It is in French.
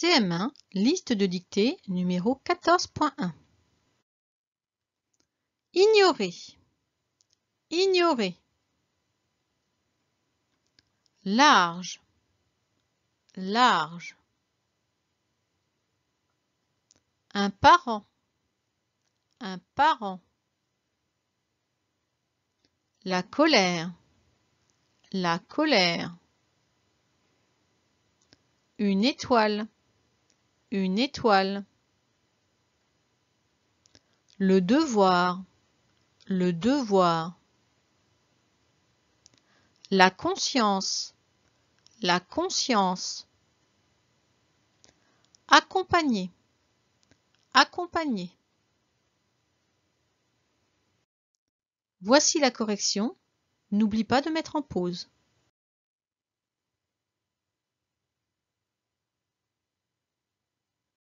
CM1, liste de dictée numéro 14.1. Ignorer. Ignorer. Large. Large. Un parent. Un parent. La colère. La colère. Une étoile une étoile. Le devoir. Le devoir. La conscience. La conscience. Accompagner. Accompagner. Voici la correction. N'oublie pas de mettre en pause.